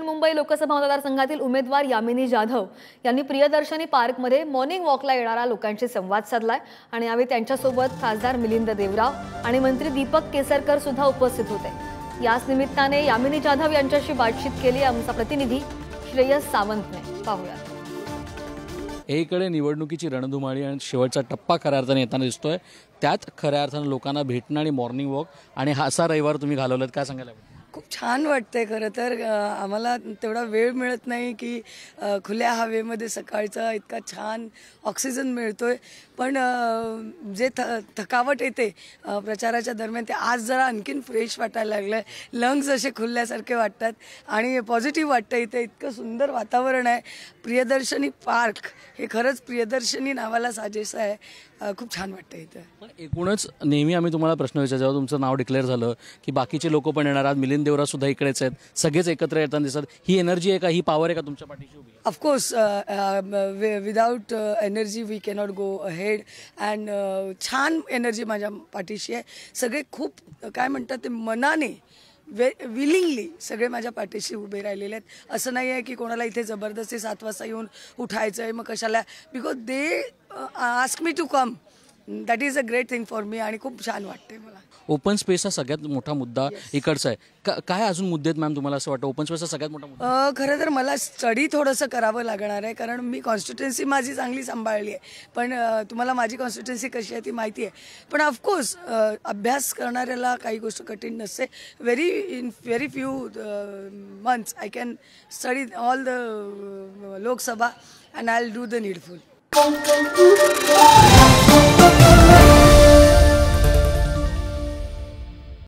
दक्षिण मुंबई लोकसभा मतदारसंघातील उमेदवार यामिनी जाधव यांनी प्रियदर्शनी पार्कमध्ये मॉर्निंग वॉकला येणाऱ्या लोकांशी संवाद साधलाय आणि यावेळी त्यांच्यासोबत खासदार मिलिंद देवराव आणि मंत्री दीपक केसरकर सुद्धा उपस्थित होते याच निमित्ताने यामिनी जाधव यांच्याशी बातचीत केली आमचा प्रतिनिधी श्रेयस सावंतने पाहूया एकीकडे निवडणुकीची रणधुमाळी आणि शेवटचा टप्पा खऱ्या अर्थाने येताना दिसतोय त्यात खऱ्या अर्थानं लोकांना भेटणं आणि मॉर्निंग वॉक आणि हा असा रविवार तुम्ही घालवलात काय सांगायला खूप छान वाटतंय खरं तर आम्हाला तेवढा वेळ मिळत नाही की खुल्या हवेमध्ये सकाळचा इतका छान ऑक्सिजन मिळतोय पण जे थ थकावट येते प्रचाराच्या दरम्यान ते आज जरा आणखीन फ्रेश वाटायला लागलं आहे लंग्स असे खुलल्यासारखे वाटतात आणि पॉझिटिव्ह वाटतं इथे इतकं सुंदर वातावरण आहे प्रियदर्शनी पार्क हे खरंच प्रियदर्शनी नावाला साजेसं आहे खूप छान वाटतं इथं एकूणच नेहमी आम्ही तुम्हाला प्रश्न विचार जेव्हा तुमचं नाव डिक्लेअर झालं की बाकीचे लोक पण येणार आहात मिलिंद देवरासुद्धा देवरा सुद्धा इकडेच आहेत सगळेच एकत्र येताना दिसतात ही एनर्जी आहे का ही पॉवर आहे का तुमच्या पाठीशी उभी of course without energy we cannot go head and छान एनर्जी माझ्या पाठीशी आहे सगळे खूप काय म्हणतात ते मनाने वे विलिंगली सगळे माझ्या पाठीशी उभे राहिलेले आहेत असं नाही आहे की कोणाला इथे जबरदस्ती सात वाजता येऊन उठायचं आहे मग कशाला because they ask me to come that is a great thing for me आणि खूप छान वाटतं ओपन स्पेस हा सगळ्यात मोठा मुद्दा इकडचा आहे काय अजून मुद्दे आहेत मॅम तुम्हाला असं वाटतं ओपन स्पेस हा सगळ्यात मोठा मुद्दा खरं तर मला स्टडी थोडंसं करावं लागणार आहे कारण मी कॉन्स्टिट्युएन्सी माझी चांगली सांभाळली आहे पण तुम्हाला माझी कॉन्स्टिट्युएन्सी कशी आहे ती माहिती आहे पण ऑफकोर्स अभ्यास करणाऱ्याला काही गोष्ट कठीण नसते very in very few months I can study all the Lok Sabha and I do the needful